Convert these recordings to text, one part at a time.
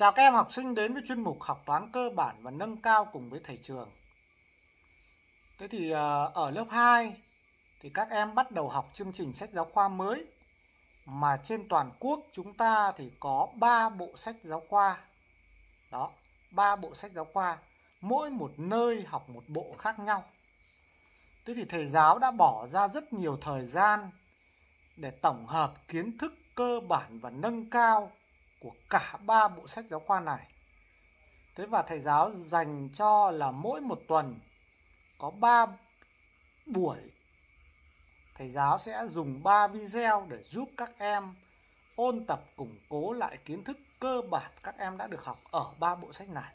Chào các em học sinh đến với chuyên mục học toán cơ bản và nâng cao cùng với thầy trường. Thế thì ờ, ở lớp 2 thì các em bắt đầu học chương trình sách giáo khoa mới mà trên toàn quốc chúng ta thì có 3 bộ sách giáo khoa. Đó, 3 bộ sách giáo khoa, mỗi một nơi học một bộ khác nhau. Thế thì thầy giáo đã bỏ ra rất nhiều thời gian để tổng hợp kiến thức cơ bản và nâng cao của cả ba bộ sách giáo khoa này. Thế và thầy giáo dành cho là mỗi một tuần có 3 buổi thầy giáo sẽ dùng 3 video để giúp các em ôn tập củng cố lại kiến thức cơ bản các em đã được học ở ba bộ sách này.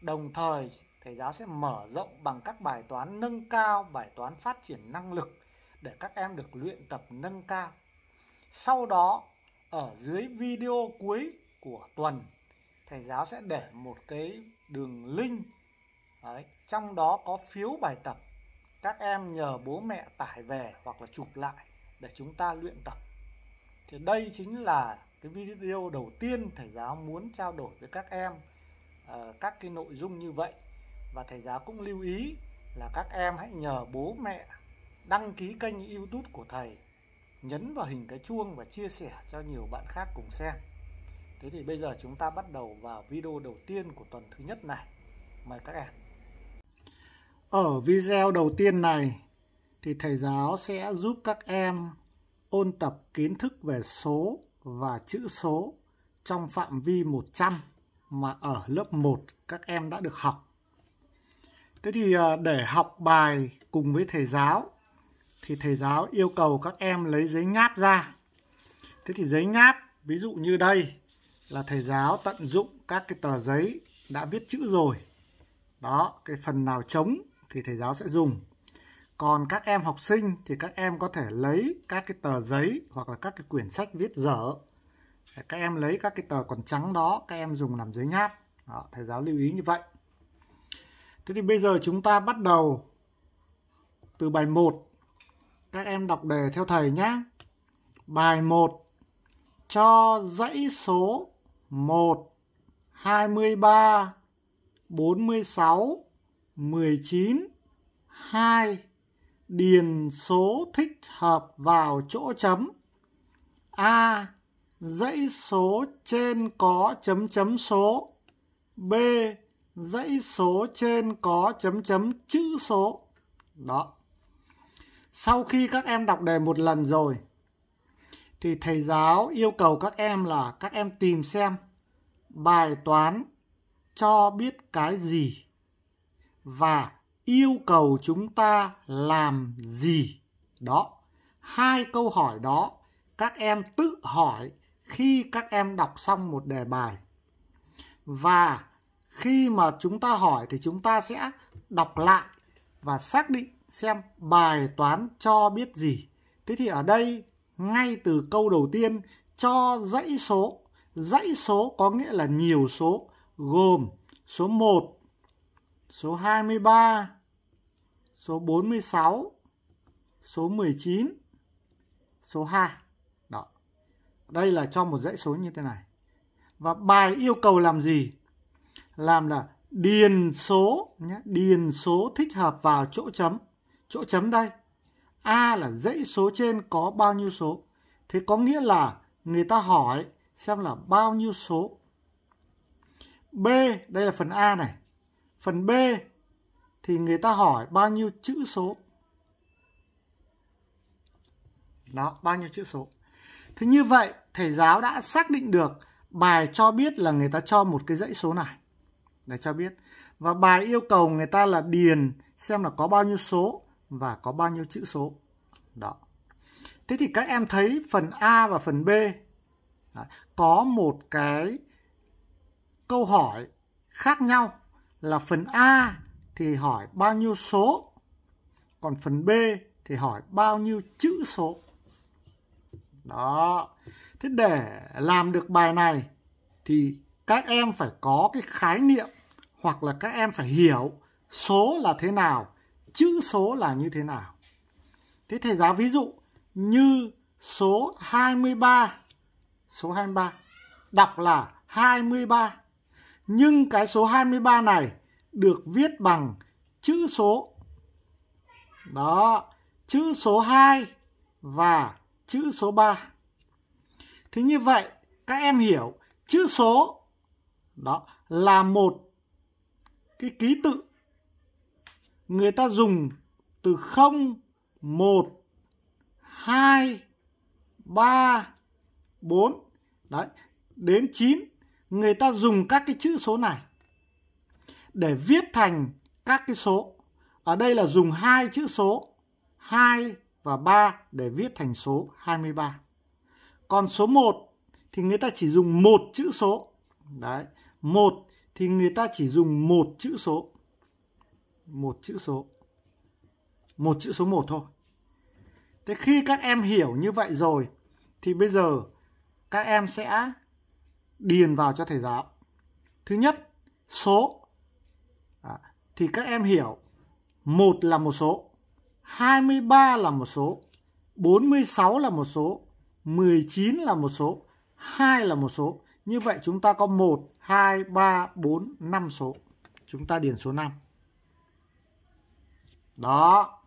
Đồng thời, thầy giáo sẽ mở rộng bằng các bài toán nâng cao, bài toán phát triển năng lực để các em được luyện tập nâng cao. Sau đó, ở dưới video cuối của tuần thầy giáo sẽ để một cái đường link Đấy, trong đó có phiếu bài tập các em nhờ bố mẹ tải về hoặc là chụp lại để chúng ta luyện tập thì đây chính là cái video đầu tiên thầy giáo muốn trao đổi với các em uh, các cái nội dung như vậy và thầy giáo cũng lưu ý là các em hãy nhờ bố mẹ đăng ký kênh youtube của thầy nhấn vào hình cái chuông và chia sẻ cho nhiều bạn khác cùng xem thế thì bây giờ chúng ta bắt đầu vào video đầu tiên của tuần thứ nhất này mời các em ở video đầu tiên này thì thầy giáo sẽ giúp các em ôn tập kiến thức về số và chữ số trong phạm vi 100 mà ở lớp 1 các em đã được học. Thế thì à, để học bài cùng với thầy giáo thì thầy giáo yêu cầu các em lấy giấy ngáp ra. Thế thì giấy ngáp, ví dụ như đây là thầy giáo tận dụng các cái tờ giấy đã viết chữ rồi. Đó, cái phần nào trống thì thầy giáo sẽ dùng. Còn các em học sinh thì các em có thể lấy các cái tờ giấy hoặc là các cái quyển sách viết dở. Các em lấy các cái tờ còn trắng đó, các em dùng làm giấy nháp. Đó, thầy giáo lưu ý như vậy. Thế thì bây giờ chúng ta bắt đầu từ bài 1 các em đọc đề theo thầy nhé. Bài 1. Cho dãy số 1, 23, 46, 19, 2 điền số thích hợp vào chỗ chấm. A. Dãy số trên có chấm chấm số. B. Dãy số trên có chấm chấm chữ số. Đó sau khi các em đọc đề một lần rồi thì thầy giáo yêu cầu các em là các em tìm xem bài toán cho biết cái gì và yêu cầu chúng ta làm gì đó hai câu hỏi đó các em tự hỏi khi các em đọc xong một đề bài và khi mà chúng ta hỏi thì chúng ta sẽ đọc lại và xác định xem bài toán cho biết gì. Thế thì ở đây ngay từ câu đầu tiên cho dãy số. Dãy số có nghĩa là nhiều số gồm số 1, số 23, số 46, số 19, số 2. Đó. Đây là cho một dãy số như thế này. Và bài yêu cầu làm gì? Làm là điền số nhé, điền số thích hợp vào chỗ chấm chỗ chấm đây. A là dãy số trên có bao nhiêu số. Thế có nghĩa là người ta hỏi xem là bao nhiêu số. B, đây là phần A này. Phần B thì người ta hỏi bao nhiêu chữ số. Đó, bao nhiêu chữ số. Thế như vậy, thầy giáo đã xác định được bài cho biết là người ta cho một cái dãy số này. Để cho biết. Và bài yêu cầu người ta là điền xem là có bao nhiêu số và có bao nhiêu chữ số. Đó. Thế thì các em thấy phần A và phần B có một cái câu hỏi khác nhau là phần A thì hỏi bao nhiêu số, còn phần B thì hỏi bao nhiêu chữ số. Đó. Thế để làm được bài này thì các em phải có cái khái niệm hoặc là các em phải hiểu số là thế nào chữ số là như thế nào. Thế thầy giáo ví dụ như số 23, số 23 đọc là 23. Nhưng cái số 23 này được viết bằng chữ số. Đó, chữ số 2 và chữ số 3. Thế như vậy các em hiểu chữ số đó là một cái ký tự người ta dùng từ 0, 1, 2, 3, 4 đấy đến 9 người ta dùng các cái chữ số này để viết thành các cái số. Ở đây là dùng hai chữ số 2 và 3 để viết thành số 23. Còn số 1 thì người ta chỉ dùng một chữ số. Đấy, 1 thì người ta chỉ dùng một chữ số một chữ số một chữ số một thôi thế khi các em hiểu như vậy rồi thì bây giờ các em sẽ điền vào cho thầy giáo thứ nhất số à, thì các em hiểu một là một số 23 là một số 46 là một số 19 là một số 2 là một số như vậy chúng ta có 1 2 3 4 5 số chúng ta điền số 5 đó.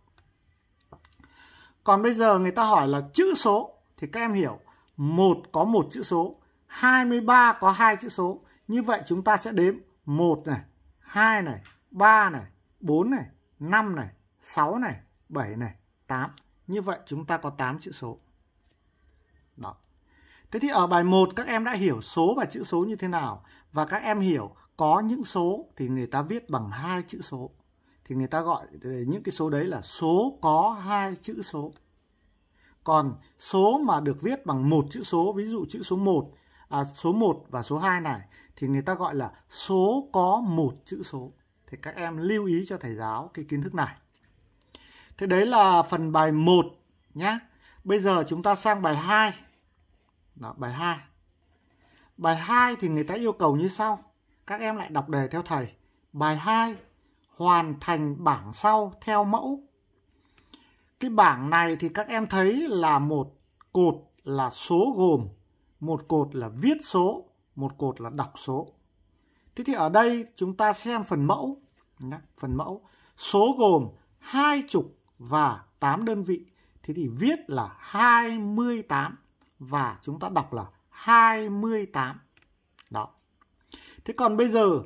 Còn bây giờ người ta hỏi là chữ số thì các em hiểu một có một chữ số, 23 có hai chữ số. Như vậy chúng ta sẽ đếm 1 này, 2 này, 3 này, 4 này, 5 này, 6 này, 7 này, 8. Như vậy chúng ta có 8 chữ số. Đó. Thế thì ở bài 1 các em đã hiểu số và chữ số như thế nào và các em hiểu có những số thì người ta viết bằng hai chữ số thì người ta gọi những cái số đấy là số có hai chữ số. Còn số mà được viết bằng một chữ số, ví dụ chữ số 1, à, số 1 và số 2 này thì người ta gọi là số có một chữ số. Thì các em lưu ý cho thầy giáo cái kiến thức này. Thế đấy là phần bài 1 nhé. Bây giờ chúng ta sang bài 2. Đó, bài 2. Bài 2 thì người ta yêu cầu như sau. Các em lại đọc đề theo thầy. Bài 2 hoàn thành bảng sau theo mẫu. Cái bảng này thì các em thấy là một cột là số gồm, một cột là viết số, một cột là đọc số. Thế thì ở đây chúng ta xem phần mẫu, phần mẫu số gồm hai chục và 8 đơn vị. Thế thì viết là 28 và chúng ta đọc là 28. Đó. Thế còn bây giờ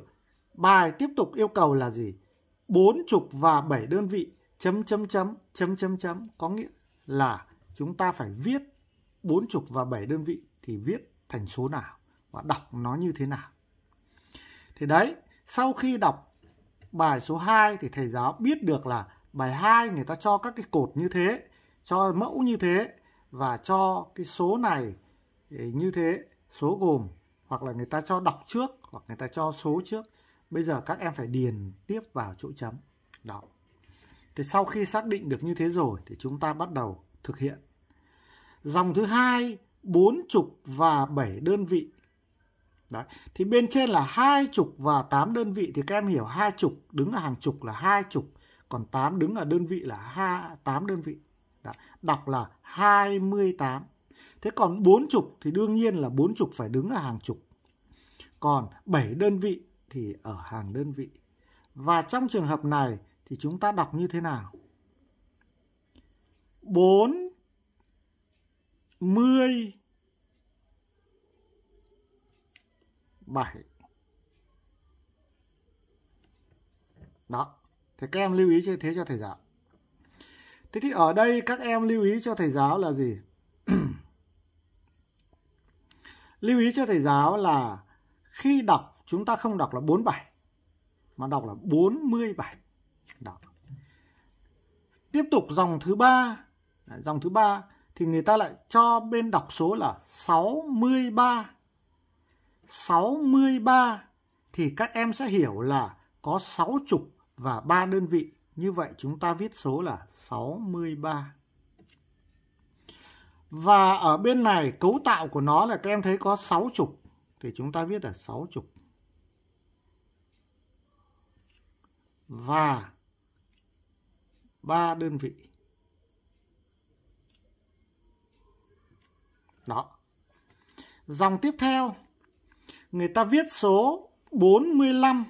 bài tiếp tục yêu cầu là gì? bốn chục và bảy đơn vị chấm chấm chấm chấm chấm chấm có nghĩa là chúng ta phải viết bốn chục và bảy đơn vị thì viết thành số nào và đọc nó như thế nào. Thì đấy, sau khi đọc bài số 2 thì thầy giáo biết được là bài 2 người ta cho các cái cột như thế, cho mẫu như thế và cho cái số này ừ, như thế, số gồm hoặc là người ta cho đọc trước hoặc người ta cho số trước Bây giờ các em phải điền tiếp vào chỗ chấm. Đó. Thì sau khi xác định được như thế rồi thì chúng ta bắt đầu thực hiện. Dòng thứ hai bốn chục và bảy đơn vị. Đấy. Thì bên trên là hai chục và tám đơn vị thì các em hiểu hai chục đứng ở hàng chục là hai chục, còn tám đứng ở đơn vị là hai tám đơn vị. Đó. Đọc là 28. Thế còn bốn chục thì đương nhiên là bốn chục phải đứng ở hàng chục. Còn 7 đơn vị thì ở hàng đơn vị. Và trong trường hợp này thì chúng ta đọc như thế nào? 4 10 7 Đó. thì các em lưu ý như thế cho thầy giáo. Thế thì ở đây các em lưu ý cho thầy giáo là gì? lưu ý cho thầy giáo là khi đọc chúng ta không đọc là 47 mà đọc là 47. Đó. Tiếp tục dòng thứ ba, dòng thứ ba thì người ta lại cho bên đọc số là 63. 63 thì các em sẽ hiểu là có 6 chục và 3 đơn vị. Như vậy chúng ta viết số là 63. Và ở bên này cấu tạo của nó là các em thấy có 6 chục thì chúng ta viết là 6 chục. và ba đơn vị đó dòng tiếp theo người ta viết số 45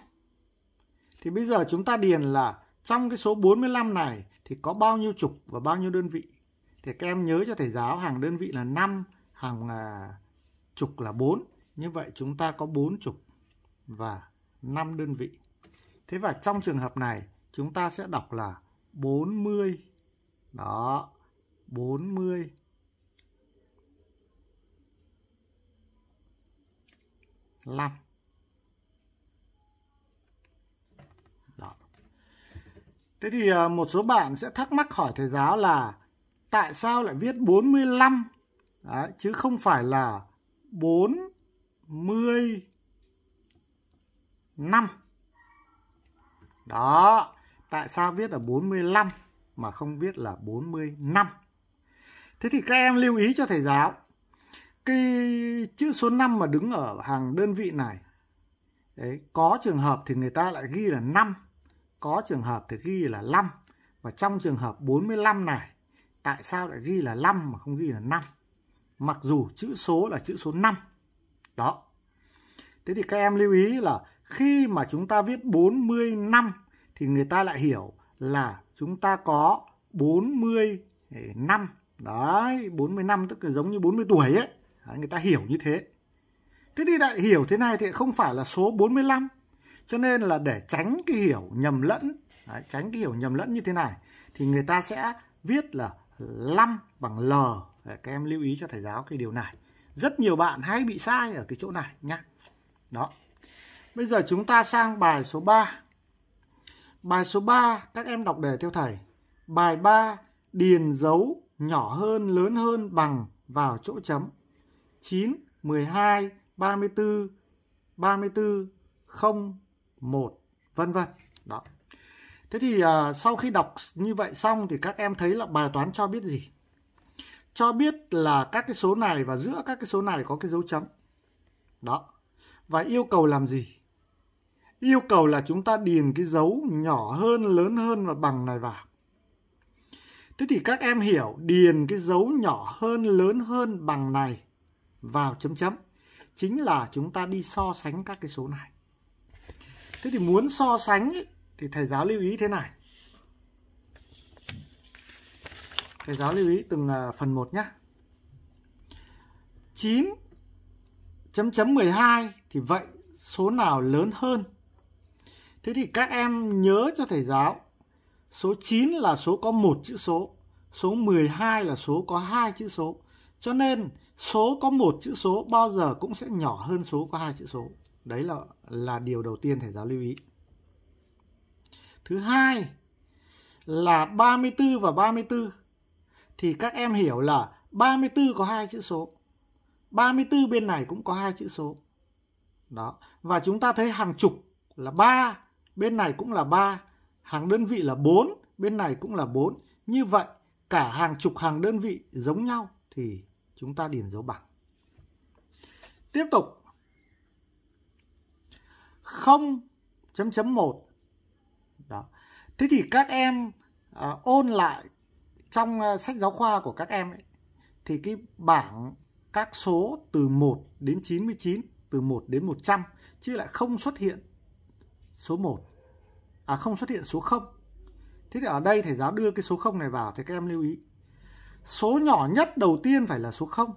thì bây giờ chúng ta điền là trong cái số 45 này thì có bao nhiêu trục và bao nhiêu đơn vị thì các em nhớ cho thầy giáo hàng đơn vị là 5 hàng à, trục là 4 như vậy chúng ta có 4 trục và 5 đơn vị Thế và trong trường hợp này chúng ta sẽ đọc là 40. Đó, 40. Năm. Đó. Thế thì à, một số bạn sẽ thắc mắc hỏi thầy giáo là tại sao lại viết 45 Đấy, chứ không phải là 45. Đó, tại sao viết là 45 mà không viết là 45? Thế thì các em lưu ý cho thầy giáo. Cái chữ số 5 mà đứng ở hàng đơn vị này. Đấy, có trường hợp thì người ta lại ghi là 5. Có trường hợp thì ghi là 5. Và trong trường hợp 45 này, tại sao lại ghi là 5 mà không ghi là 5? Mặc dù chữ số là chữ số 5. Đó. Thế thì các em lưu ý là khi mà chúng ta viết 40 năm thì người ta lại hiểu là chúng ta có 40 năm. Đấy, 40 năm tức là giống như 40 tuổi ấy. Đấy, người ta hiểu như thế. Thế thì đại hiểu thế này thì không phải là số 45. Cho nên là để tránh cái hiểu nhầm lẫn, đấy, tránh cái hiểu nhầm lẫn như thế này thì người ta sẽ viết là 5 bằng L. Đấy, các em lưu ý cho thầy giáo cái điều này. Rất nhiều bạn hay bị sai ở cái chỗ này nhá. Đó. Bây giờ chúng ta sang bài số 3. Bài số 3 các em đọc đề theo thầy. Bài 3 điền dấu nhỏ hơn lớn hơn bằng vào chỗ chấm. 9, 12, 34, 34, 0, 1 vân vân. Đó. Thế thì à, sau khi đọc như vậy xong thì các em thấy là bài toán cho biết gì? Cho biết là các cái số này và giữa các cái số này có cái dấu chấm. Đó. Và yêu cầu làm gì? yêu cầu là chúng ta điền cái dấu nhỏ hơn, lớn hơn và bằng này vào. Thế thì các em hiểu điền cái dấu nhỏ hơn, lớn hơn bằng này vào chấm chấm. Chính là chúng ta đi so sánh các cái số này. Thế thì muốn so sánh ý, thì thầy giáo lưu ý thế này. Thầy giáo lưu ý từng à, phần 1 nhé. 9 chấm chấm 12 thì vậy số nào lớn hơn Thế thì các em nhớ cho thầy giáo, số 9 là số có một chữ số, số 12 là số có hai chữ số. Cho nên số có một chữ số bao giờ cũng sẽ nhỏ hơn số có hai chữ số. Đấy là là điều đầu tiên thầy giáo lưu ý. Thứ hai là 34 và 34 thì các em hiểu là 34 có hai chữ số. 34 bên này cũng có hai chữ số. Đó, và chúng ta thấy hàng chục là 3 bên này cũng là 3, hàng đơn vị là 4, bên này cũng là 4. Như vậy, cả hàng chục hàng đơn vị giống nhau thì chúng ta điền dấu bằng. Tiếp tục. 0 chấm chấm 1. Đó. Thế thì các em à, ôn lại trong à, sách giáo khoa của các em ấy, thì cái bảng các số từ 1 đến 99, từ 1 đến 100 chứ lại không xuất hiện số 1 à không xuất hiện số 0 thế thì ở đây thầy giáo đưa cái số 0 này vào thì các em lưu ý số nhỏ nhất đầu tiên phải là số 0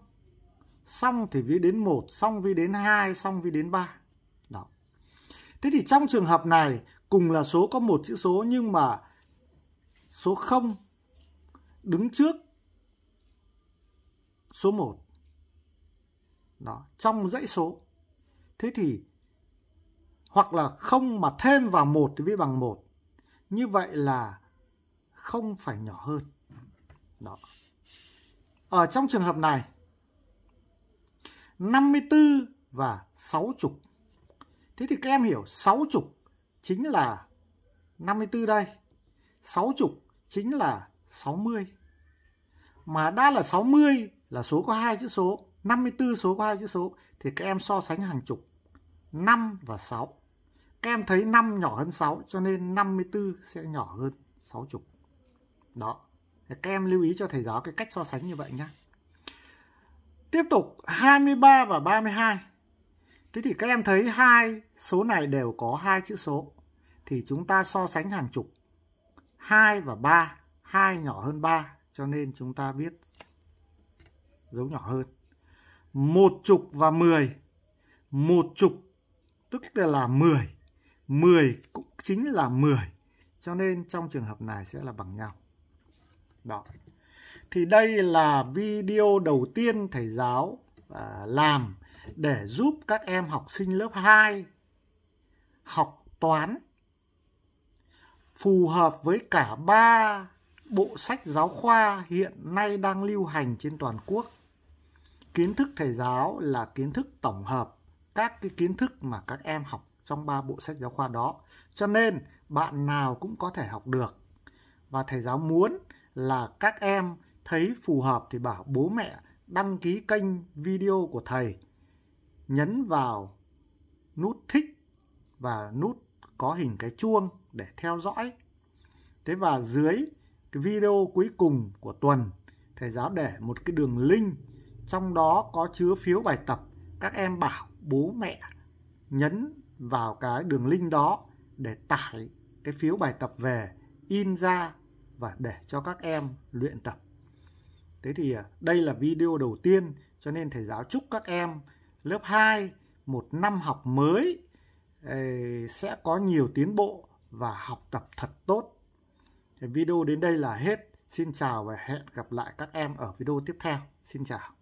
xong thì vi đến 1 xong vi đến 2 xong vi đến 3 đó thế thì trong trường hợp này cùng là số có một chữ số nhưng mà số 0 đứng trước số 1 đó trong dãy số thế thì hoặc là không mà thêm vào một thì mới bằng một như vậy là không phải nhỏ hơn đó ở trong trường hợp này 54 và 60 thế thì các em hiểu 60 chính là 54 đây 60 chính là 60 mà đã là 60 là số có hai chữ số 54 số có hai chữ số thì các em so sánh hàng chục 5 và 6 các em thấy 5 nhỏ hơn 6 cho nên 54 sẽ nhỏ hơn 60. Đó. Các em lưu ý cho thầy giáo cái cách so sánh như vậy nhé. Tiếp tục 23 và 32. Thế thì các em thấy hai số này đều có hai chữ số. Thì chúng ta so sánh hàng chục. 2 và 3, 2 nhỏ hơn 3 cho nên chúng ta biết dấu nhỏ hơn. Một chục và 10. Một chục tức là 10 10 cũng chính là 10. Cho nên trong trường hợp này sẽ là bằng nhau. Đó. Thì đây là video đầu tiên thầy giáo à, làm để giúp các em học sinh lớp 2 học toán phù hợp với cả ba bộ sách giáo khoa hiện nay đang lưu hành trên toàn quốc. Kiến thức thầy giáo là kiến thức tổng hợp các cái kiến thức mà các em học trong ba bộ sách giáo khoa đó. Cho nên bạn nào cũng có thể học được. Và thầy giáo muốn là các em thấy phù hợp thì bảo bố mẹ đăng ký kênh video của thầy. Nhấn vào nút thích và nút có hình cái chuông để theo dõi. Thế và dưới cái video cuối cùng của tuần, thầy giáo để một cái đường link trong đó có chứa phiếu bài tập. Các em bảo bố mẹ nhấn vào cái đường link đó để tải cái phiếu bài tập về in ra và để cho các em luyện tập. Thế thì à, đây là video đầu tiên cho nên thầy giáo chúc các em lớp 2 một năm học mới ờ, sẽ có nhiều tiến bộ và học tập thật tốt. Video đến đây là hết. Xin chào và hẹn gặp lại các em ở video tiếp theo. Xin chào.